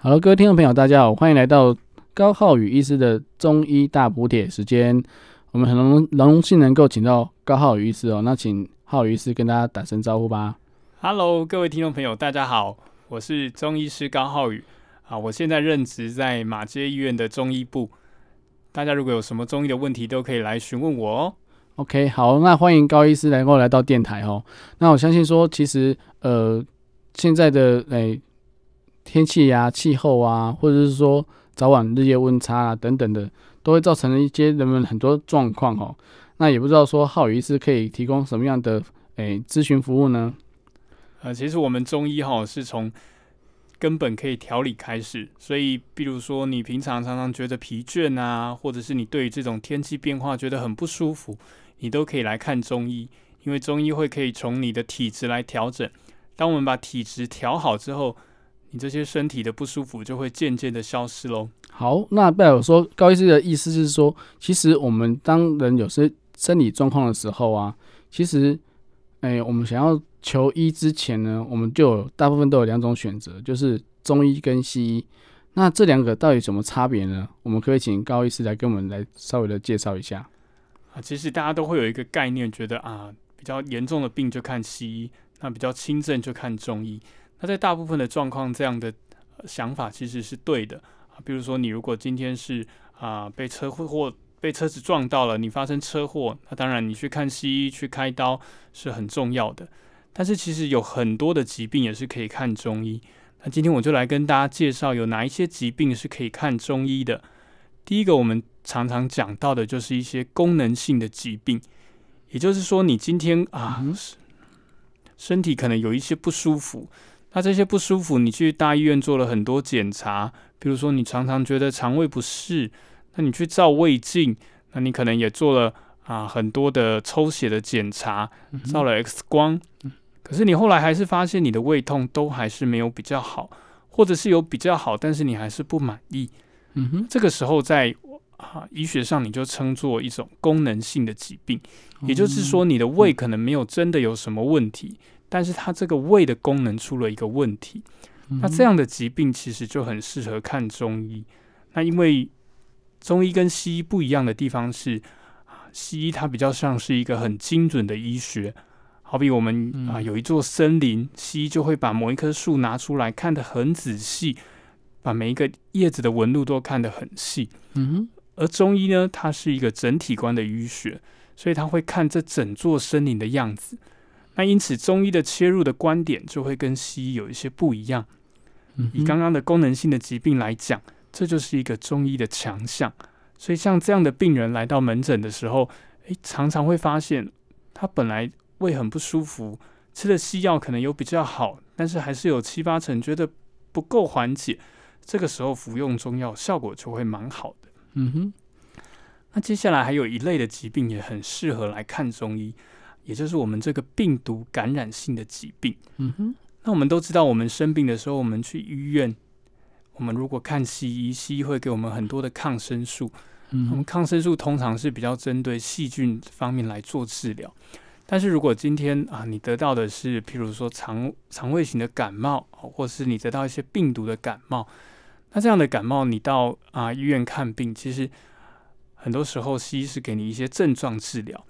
好了，各位听众朋友，大家好，欢迎来到高浩宇医师的中医大补帖时间。我们很荣荣幸能够请到高浩宇医师哦，那请浩宇医师跟大家打声招呼吧。Hello，各位听众朋友，大家好，我是中医师高浩宇。啊，我现在任职在马街医院的中医部。大家如果有什么中医的问题，都可以来询问我哦。OK，好，那欢迎高医师能够来到电台哦。那我相信说，其实呃，现在的诶。天气呀、气候啊，或者是说早晚、日夜温差啊等等的，都会造成一些人们很多状况哦。那也不知道说浩宇医师可以提供什么样的诶咨询服务呢？呃，其实我们中医哈是从根本可以调理开始，所以比如说你平常常常觉得疲倦啊，或者是你对于这种天气变化觉得很不舒服，你都可以来看中医，因为中医会可以从你的体质来调整。当我们把体质调好之后，你这些身体的不舒服就会渐渐的消失喽。好，那代表说高医师的意思就是说，其实我们当人有些生理状况的时候啊，其实，哎，我们想要求医之前呢，我们就大部分都有两种选择，就是中医跟西医。那这两个到底什么差别呢？我们可不可以请高医师来给我们来稍微的介绍一下？啊，其实大家都会有一个概念，觉得啊，比较严重的病就看西医，那比较轻症就看中医。那在大部分的状况，这样的想法其实是对的啊。比如说，你如果今天是啊被车祸被车子撞到了，你发生车祸，那当然你去看西医去开刀是很重要的。但是其实有很多的疾病也是可以看中医。那今天我就来跟大家介绍有哪一些疾病是可以看中医的。第一个，我们常常讲到的就是一些功能性的疾病，也就是说，你今天啊身体可能有一些不舒服。那这些不舒服，你去大医院做了很多检查，比如说你常常觉得肠胃不适，那你去照胃镜，那你可能也做了啊很多的抽血的检查，照了 X 光，可是你后来还是发现你的胃痛都还是没有比较好，或者是有比较好，但是你还是不满意。嗯哼，这个时候在啊医学上你就称作一种功能性的疾病，也就是说你的胃可能没有真的有什么问题。但是它这个胃的功能出了一个问题，那这样的疾病其实就很适合看中医。那因为中医跟西医不一样的地方是，西医它比较像是一个很精准的医学，好比我们啊有一座森林，西医就会把某一棵树拿出来看得很仔细，把每一个叶子的纹路都看得很细。嗯，而中医呢，它是一个整体观的医学，所以它会看这整座森林的样子。那因此，中医的切入的观点就会跟西医有一些不一样。以刚刚的功能性的疾病来讲，这就是一个中医的强项。所以，像这样的病人来到门诊的时候，诶，常常会发现他本来胃很不舒服，吃了西药可能有比较好，但是还是有七八成觉得不够缓解。这个时候服用中药效果就会蛮好的。嗯哼。那接下来还有一类的疾病也很适合来看中医。也就是我们这个病毒感染性的疾病，嗯哼。那我们都知道，我们生病的时候，我们去医院，我们如果看西医，西医会给我们很多的抗生素。嗯，我们抗生素通常是比较针对细菌方面来做治疗。但是如果今天啊，你得到的是譬如说肠肠胃型的感冒，或是你得到一些病毒的感冒，那这样的感冒，你到啊医院看病，其实很多时候西医是给你一些症状治疗。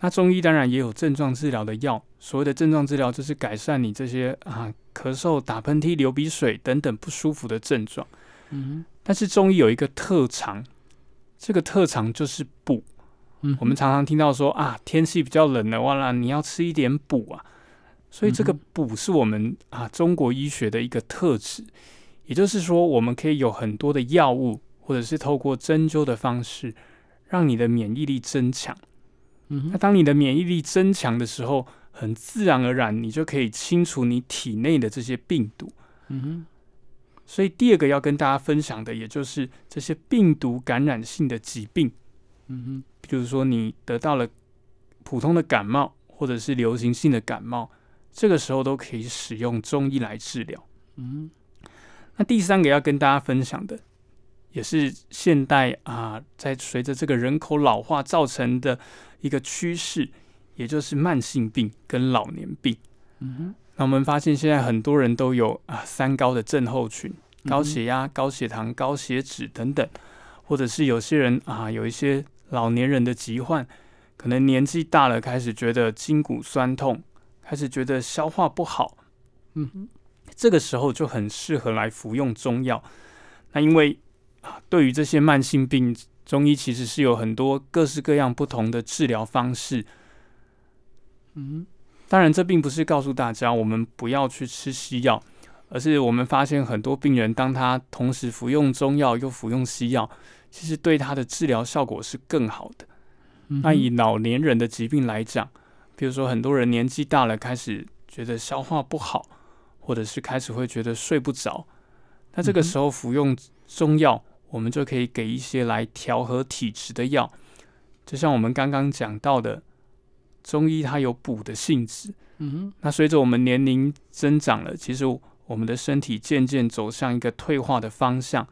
那中医当然也有症状治疗的药，所谓的症状治疗就是改善你这些啊咳嗽、打喷嚏、流鼻水等等不舒服的症状。嗯，但是中医有一个特长，这个特长就是补。嗯，我们常常听到说啊，天气比较冷的话啦，你要吃一点补啊。所以这个补是我们啊中国医学的一个特质，也就是说我们可以有很多的药物，或者是透过针灸的方式，让你的免疫力增强。那当你的免疫力增强的时候，很自然而然，你就可以清除你体内的这些病毒。嗯哼，所以第二个要跟大家分享的，也就是这些病毒感染性的疾病。嗯哼，比如说你得到了普通的感冒，或者是流行性的感冒，这个时候都可以使用中医来治疗。嗯，那第三个要跟大家分享的。也是现代啊，在随着这个人口老化造成的一个趋势，也就是慢性病跟老年病。嗯哼，那我们发现现在很多人都有啊三高的症候群：高血压、高血糖、高血脂等等，或者是有些人啊有一些老年人的疾患，可能年纪大了开始觉得筋骨酸痛，开始觉得消化不好。嗯哼，这个时候就很适合来服用中药。那因为啊，对于这些慢性病，中医其实是有很多各式各样不同的治疗方式。嗯，当然，这并不是告诉大家我们不要去吃西药，而是我们发现很多病人当他同时服用中药又服用西药，其实对他的治疗效果是更好的。那以老年人的疾病来讲，比如说很多人年纪大了开始觉得消化不好，或者是开始会觉得睡不着，那这个时候服用中药。我们就可以给一些来调和体质的药，就像我们刚刚讲到的，中医它有补的性质。嗯，那随着我们年龄增长了，其实我们的身体渐渐走向一个退化的方向，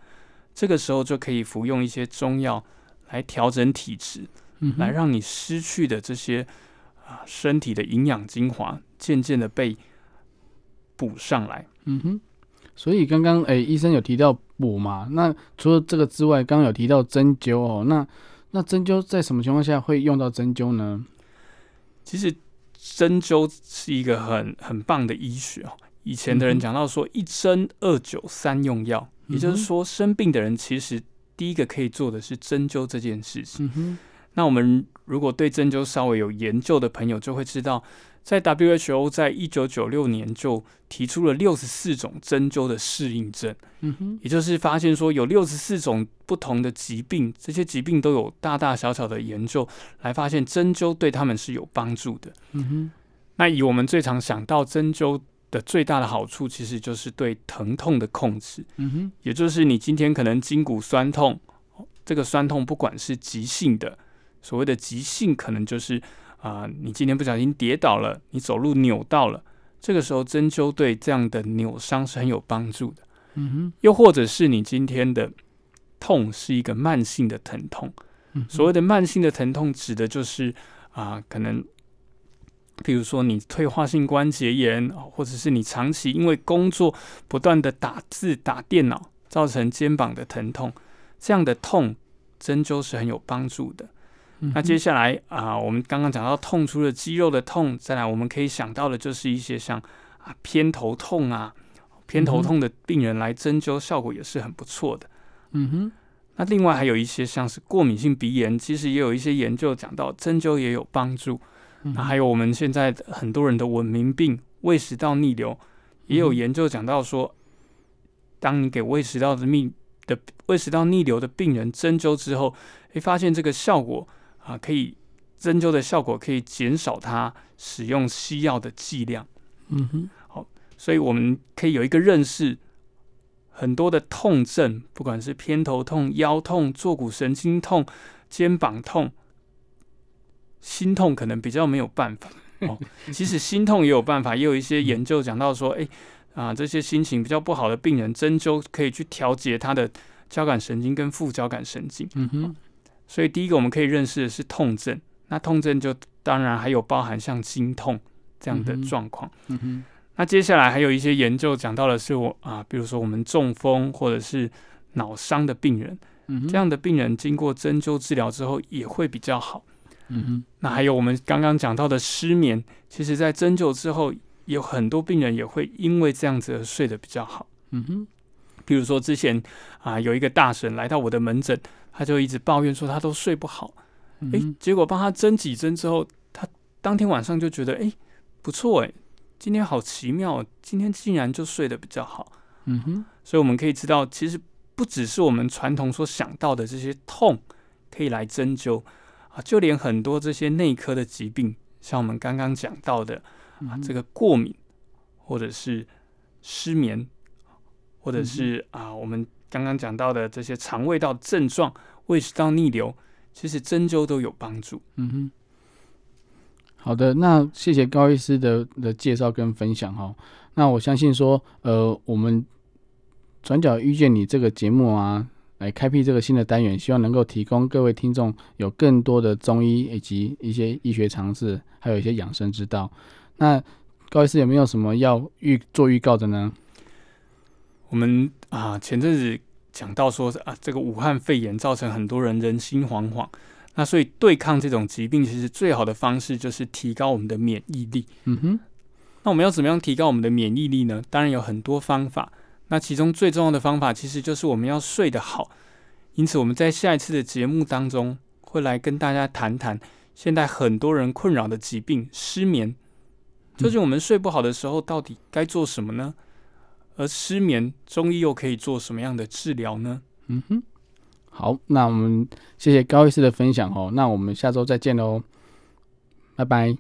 这个时候就可以服用一些中药来调整体质，来让你失去的这些啊身体的营养精华渐渐的被补上来。嗯哼。所以刚刚诶，医生有提到补嘛？那除了这个之外，刚刚有提到针灸哦。那那针灸在什么情况下会用到针灸呢？其实针灸是一个很很棒的医学哦。以前的人讲到说，一针二灸三用药，也就是说，生病的人其实第一个可以做的是针灸这件事情。那我们如果对针灸稍微有研究的朋友，就会知道。在 WHO 在一九九六年就提出了六十四种针灸的适应症，嗯哼，也就是发现说有六十四种不同的疾病，这些疾病都有大大小小的研究来发现针灸对他们是有帮助的，嗯哼。那以我们最常想到针灸的最大的好处，其实就是对疼痛的控制，嗯哼，也就是你今天可能筋骨酸痛，这个酸痛不管是急性的，所谓的急性可能就是。啊，你今天不小心跌倒了，你走路扭到了，这个时候针灸对这样的扭伤是很有帮助的。嗯哼，又或者是你今天的痛是一个慢性的疼痛。嗯，所谓的慢性的疼痛，指的就是啊，可能比如说你退化性关节炎，或者是你长期因为工作不断的打字、打电脑，造成肩膀的疼痛，这样的痛，针灸是很有帮助的。那接下来啊，我们刚刚讲到痛除了肌肉的痛，再来我们可以想到的，就是一些像啊偏头痛啊，偏头痛的病人来针灸，效果也是很不错的。嗯哼。那另外还有一些像是过敏性鼻炎，其实也有一些研究讲到针灸也有帮助。那还有我们现在很多人的文明病胃食道逆流，也有研究讲到说，当你给胃食道的命的胃食道逆流的病人针灸之后，会发现这个效果。啊，可以针灸的效果可以减少他使用西药的剂量。嗯哼，好，所以我们可以有一个认识，很多的痛症，不管是偏头痛、腰痛、坐骨神经痛、肩膀痛、心痛，可能比较没有办法。哦，其实心痛也有办法，也有一些研究讲到说，哎啊，这些心情比较不好的病人，针灸可以去调节他的交感神经跟副交感神经。嗯哼。所以第一个我们可以认识的是痛症，那痛症就当然还有包含像心痛这样的状况。嗯哼。那接下来还有一些研究讲到的是我啊，比如说我们中风或者是脑伤的病人，这样的病人经过针灸治疗之后也会比较好。嗯哼。那还有我们刚刚讲到的失眠，其实在针灸之后有很多病人也会因为这样子而睡得比较好。嗯哼。比如说之前啊有一个大神来到我的门诊。他就一直抱怨说他都睡不好，诶，结果帮他针几针之后，他当天晚上就觉得诶，不错诶，今天好奇妙，今天竟然就睡得比较好。嗯哼，所以我们可以知道，其实不只是我们传统所想到的这些痛可以来针灸啊，就连很多这些内科的疾病，像我们刚刚讲到的啊，这个过敏或者是失眠，或者是啊我们。刚刚讲到的这些肠胃道症状、胃食道逆流，其实针灸都有帮助。嗯哼，好的，那谢谢高医师的的介绍跟分享哈。那我相信说，呃，我们转角遇见你这个节目啊，来开辟这个新的单元，希望能够提供各位听众有更多的中医以及一些医学常识，还有一些养生之道。那高医师有没有什么要预做预告的呢？我们。啊，前阵子讲到说啊，这个武汉肺炎造成很多人人心惶惶，那所以对抗这种疾病，其实最好的方式就是提高我们的免疫力。嗯哼，那我们要怎么样提高我们的免疫力呢？当然有很多方法，那其中最重要的方法其实就是我们要睡得好。因此，我们在下一次的节目当中会来跟大家谈谈现在很多人困扰的疾病失眠，究竟我们睡不好的时候，到底该做什么呢？而失眠，中医又可以做什么样的治疗呢？嗯哼，好，那我们谢谢高医师的分享哦，那我们下周再见喽，拜拜。